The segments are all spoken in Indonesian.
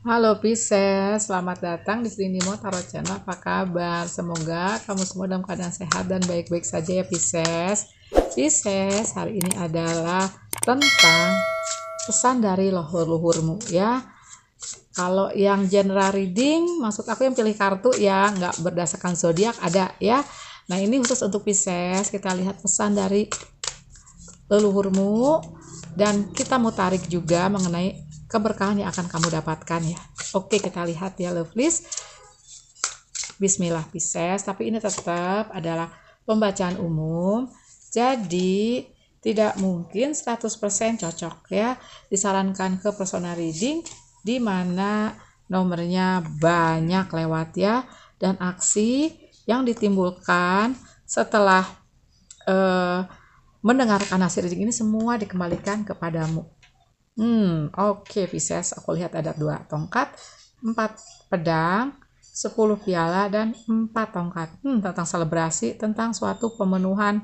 Halo Pisces, selamat datang di sini Tarot Channel. Apa kabar? Semoga kamu semua dalam keadaan sehat dan baik-baik saja ya Pisces. Pisces, hari ini adalah tentang pesan dari leluhur-leluhurmu ya. Kalau yang general reading, maksud aku yang pilih kartu ya, nggak berdasarkan zodiak ada ya. Nah ini khusus untuk Pisces, kita lihat pesan dari leluhurmu dan kita mau tarik juga mengenai keberkahan yang akan kamu dapatkan ya. Oke, kita lihat ya Lovelies. Bismillah Pisces, tapi ini tetap adalah pembacaan umum. Jadi tidak mungkin 100% cocok ya. Disarankan ke personal reading di mana nomornya banyak lewat ya dan aksi yang ditimbulkan setelah eh, mendengarkan hasil reading ini semua dikembalikan kepadamu. Hmm, oke okay, Pisces, aku lihat ada dua tongkat, empat pedang, sepuluh piala, dan empat tongkat. Hmm, tentang selebrasi, tentang suatu pemenuhan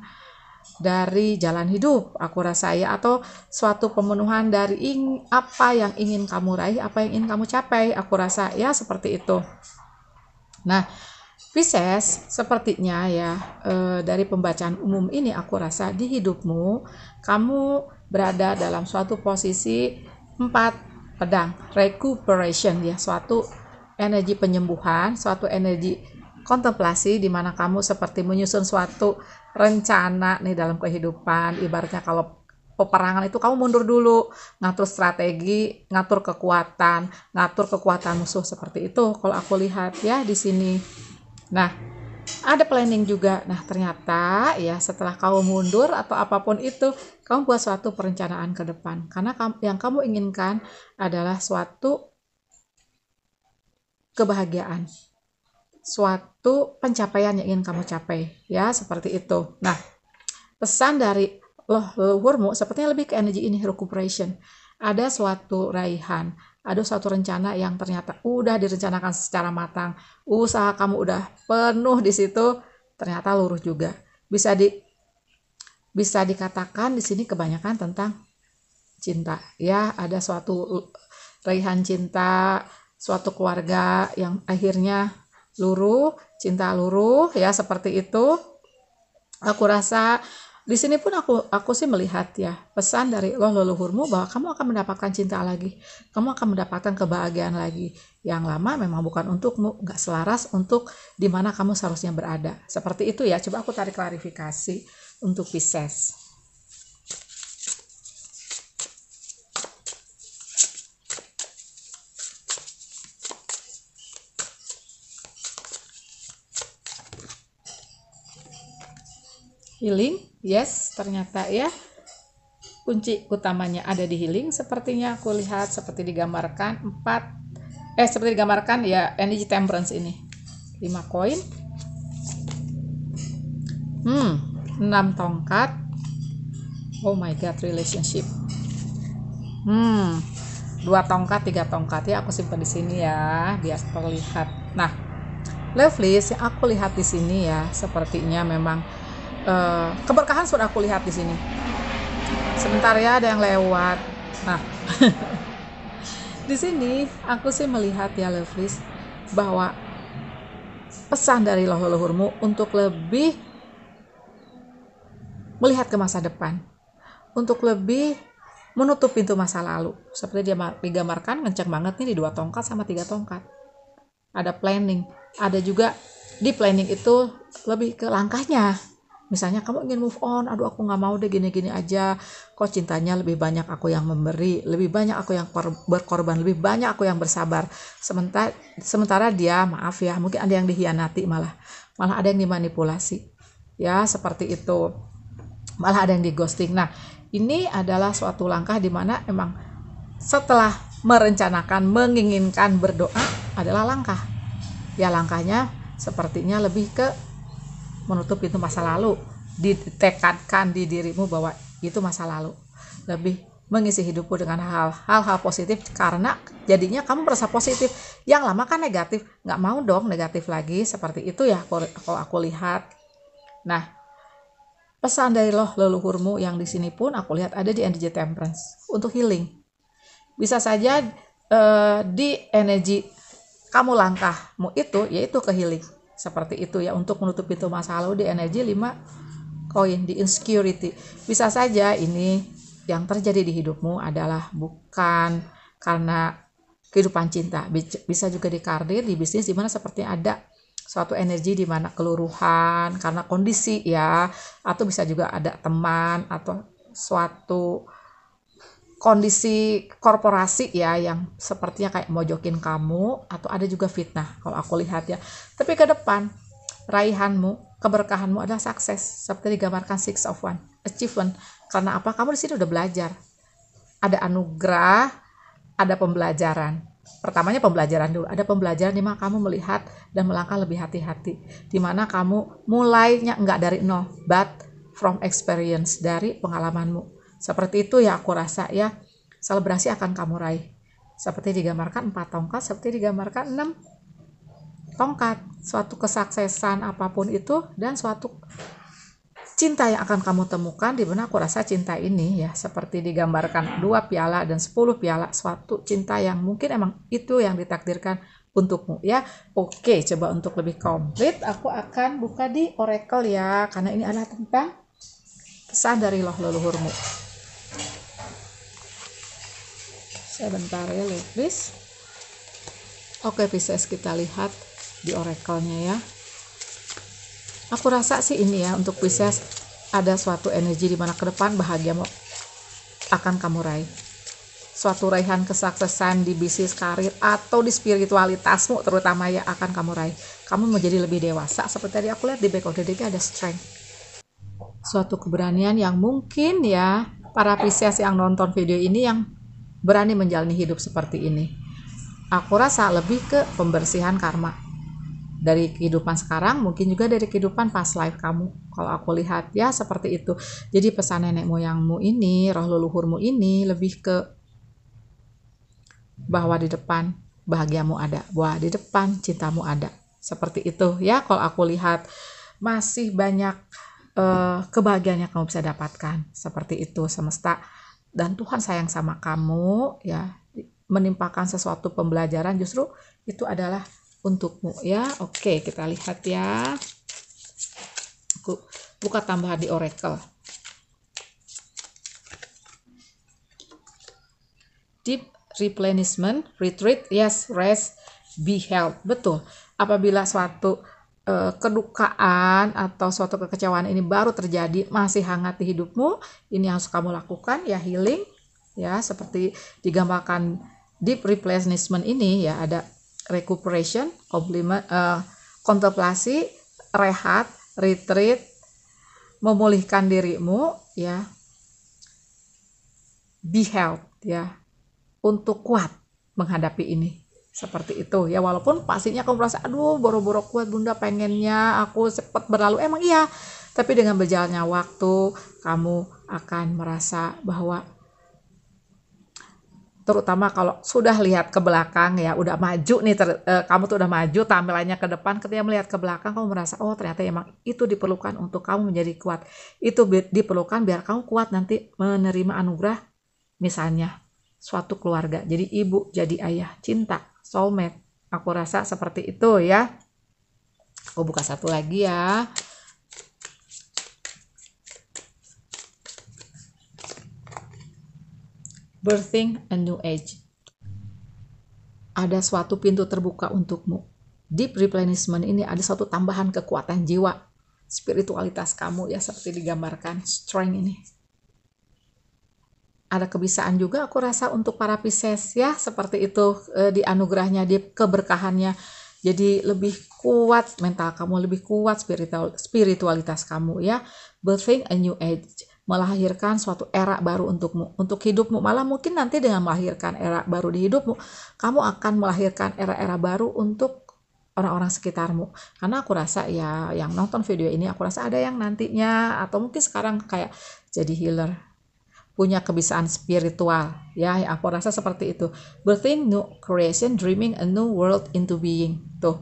dari jalan hidup, aku rasa ya, atau suatu pemenuhan dari ing, apa yang ingin kamu raih, apa yang ingin kamu capai, aku rasa ya seperti itu. Nah, Pisces, sepertinya ya, e, dari pembacaan umum ini aku rasa di hidupmu, kamu berada dalam suatu posisi empat pedang recuperation ya suatu energi penyembuhan suatu energi kontemplasi di mana kamu seperti menyusun suatu rencana nih dalam kehidupan ibaratnya kalau peperangan itu kamu mundur dulu ngatur strategi ngatur kekuatan ngatur kekuatan musuh seperti itu kalau aku lihat ya di sini nah ada planning juga. Nah, ternyata ya setelah kamu mundur atau apapun itu, kamu buat suatu perencanaan ke depan. Karena yang kamu inginkan adalah suatu kebahagiaan. Suatu pencapaian yang ingin kamu capai, ya, seperti itu. Nah, pesan dari loh leluhurmu sepertinya lebih ke energi ini recuperation. Ada suatu raihan, ada suatu rencana yang ternyata udah direncanakan secara matang, usaha kamu udah penuh di situ, ternyata luruh juga. Bisa di bisa dikatakan di sini kebanyakan tentang cinta. Ya, ada suatu raihan cinta, suatu keluarga yang akhirnya luruh, cinta luruh ya seperti itu. Aku rasa di sini pun aku aku sih melihat ya pesan dari loh leluhurmu bahwa kamu akan mendapatkan cinta lagi, kamu akan mendapatkan kebahagiaan lagi. Yang lama memang bukan untukmu, nggak selaras untuk di mana kamu seharusnya berada. Seperti itu ya. Coba aku tarik klarifikasi untuk Pisces. healing Yes, ternyata ya. Kunci utamanya ada di healing sepertinya aku lihat seperti digambarkan 4 eh seperti digambarkan ya energy temperance ini. 5 koin. Hmm, 6 tongkat. Oh my god, relationship. Hmm, 2 tongkat, 3 tongkat ya aku simpan di sini ya, biar terlihat. Nah, Lovely, yang aku lihat di sini ya, sepertinya memang Eh, keberkahan sudah aku lihat di sini. Sebentar ya ada yang lewat. Nah, di sini aku sih melihat ya Lovelies, bahwa pesan dari leluhurmu untuk lebih melihat ke masa depan, untuk lebih menutup pintu masa lalu. Seperti dia digambarkan ngecek banget nih di dua tongkat sama tiga tongkat. Ada planning, ada juga di planning itu lebih ke langkahnya Misalnya kamu ingin move on, aduh aku nggak mau deh gini-gini aja. Kok cintanya lebih banyak aku yang memberi, lebih banyak aku yang berkorban, lebih banyak aku yang bersabar. Sementara sementara dia, maaf ya, mungkin ada yang dihianati malah. Malah ada yang dimanipulasi. Ya, seperti itu. Malah ada yang dighosting. Nah, ini adalah suatu langkah di mana emang setelah merencanakan, menginginkan berdoa adalah langkah. Ya langkahnya sepertinya lebih ke menutup pintu masa lalu ditekankan di dirimu bahwa itu masa lalu lebih mengisi hidupku dengan hal-hal positif karena jadinya kamu merasa positif yang lama kan negatif nggak mau dong negatif lagi seperti itu ya kalau aku lihat nah pesan dari loh leluhurmu yang di sini pun aku lihat ada di energy temperance untuk healing bisa saja uh, di energi kamu langkahmu itu yaitu ke healing seperti itu ya untuk menutup pintu masa lalu di energi 5 koin di insecurity bisa saja ini yang terjadi di hidupmu adalah bukan karena kehidupan cinta bisa juga di karir di bisnis dimana seperti ada suatu energi di mana keluruhan karena kondisi ya atau bisa juga ada teman atau suatu kondisi korporasi ya yang sepertinya kayak mojokin kamu atau ada juga fitnah kalau aku lihat ya. Tapi ke depan raihanmu, keberkahanmu adalah sukses seperti digambarkan six of one achievement. Karena apa? Kamu di sini udah belajar. Ada anugerah, ada pembelajaran. Pertamanya pembelajaran dulu. Ada pembelajaran di mana kamu melihat dan melangkah lebih hati-hati. Di mana kamu mulainya nggak dari nol, but from experience dari pengalamanmu seperti itu ya aku rasa ya selebrasi akan kamu raih. Seperti digambarkan 4 tongkat, seperti digambarkan 6 tongkat. Suatu kesuksesan apapun itu dan suatu cinta yang akan kamu temukan di mana aku rasa cinta ini ya seperti digambarkan dua piala dan 10 piala suatu cinta yang mungkin emang itu yang ditakdirkan untukmu ya. Oke, coba untuk lebih komplit aku akan buka di oracle ya karena ini adalah tentang pesan dari loh leluhurmu. sebentar ya ladies oke Pisces kita lihat di oracle-nya ya aku rasa sih ini ya untuk Pisces ada suatu energi di mana ke depan bahagia mau akan kamu raih suatu raihan kesuksesan di bisnis karir atau di spiritualitasmu terutama ya akan kamu raih kamu menjadi lebih dewasa seperti tadi aku lihat di back of the deck ada strength suatu keberanian yang mungkin ya para Pisces yang nonton video ini yang berani menjalani hidup seperti ini. Aku rasa lebih ke pembersihan karma. Dari kehidupan sekarang, mungkin juga dari kehidupan past life kamu. Kalau aku lihat, ya seperti itu. Jadi pesan nenek moyangmu ini, roh leluhurmu ini, lebih ke bahwa di depan bahagiamu ada, bahwa di depan cintamu ada. Seperti itu ya, kalau aku lihat masih banyak uh, kebahagiaan yang kamu bisa dapatkan. Seperti itu semesta dan Tuhan sayang sama kamu ya menimpakan sesuatu pembelajaran justru itu adalah untukmu ya. Oke, kita lihat ya. Aku buka tambahan di Oracle. Deep replenishment, retreat, yes, rest, be held. Betul. Apabila suatu Eh, kedukaan atau suatu kekecewaan ini baru terjadi masih hangat di hidupmu ini harus kamu lakukan ya healing ya seperti digambarkan deep replacement ini ya ada recuperation compliment eh, kontemplasi rehat retreat memulihkan dirimu ya be health ya untuk kuat menghadapi ini seperti itu ya walaupun pastinya kamu merasa aduh boro-boro kuat bunda pengennya aku cepat berlalu emang iya tapi dengan berjalannya waktu kamu akan merasa bahwa terutama kalau sudah lihat ke belakang ya udah maju nih ter, eh, kamu tuh udah maju tampilannya ke depan ketika melihat ke belakang kamu merasa oh ternyata emang itu diperlukan untuk kamu menjadi kuat itu diperlukan biar kamu kuat nanti menerima anugerah misalnya suatu keluarga jadi ibu jadi ayah cinta soulmate. Aku rasa seperti itu ya. Aku oh, buka satu lagi ya. Birthing a New Age. Ada suatu pintu terbuka untukmu. Deep replenishment ini ada suatu tambahan kekuatan jiwa, spiritualitas kamu ya seperti digambarkan strength ini ada kebisaan juga aku rasa untuk para Pisces ya seperti itu eh, di anugerahnya di keberkahannya jadi lebih kuat mental kamu lebih kuat spiritual spiritualitas kamu ya birthing a new age melahirkan suatu era baru untukmu untuk hidupmu malah mungkin nanti dengan melahirkan era baru di hidupmu kamu akan melahirkan era-era baru untuk orang-orang sekitarmu karena aku rasa ya yang nonton video ini aku rasa ada yang nantinya atau mungkin sekarang kayak jadi healer punya kebiasaan spiritual ya aku rasa seperti itu birthing new creation dreaming a new world into being tuh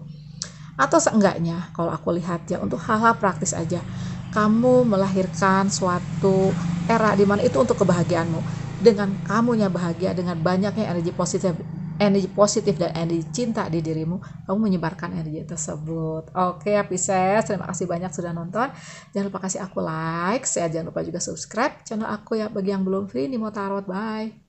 atau seenggaknya kalau aku lihat ya untuk hal-hal praktis aja kamu melahirkan suatu era di mana itu untuk kebahagiaanmu dengan kamunya bahagia dengan banyaknya energi positif energi positif dan energi cinta di dirimu, kamu menyebarkan energi tersebut. Oke, Pisces, terima kasih banyak sudah nonton. Jangan lupa kasih aku like, ya. jangan lupa juga subscribe channel aku ya bagi yang belum free di tarot. Bye.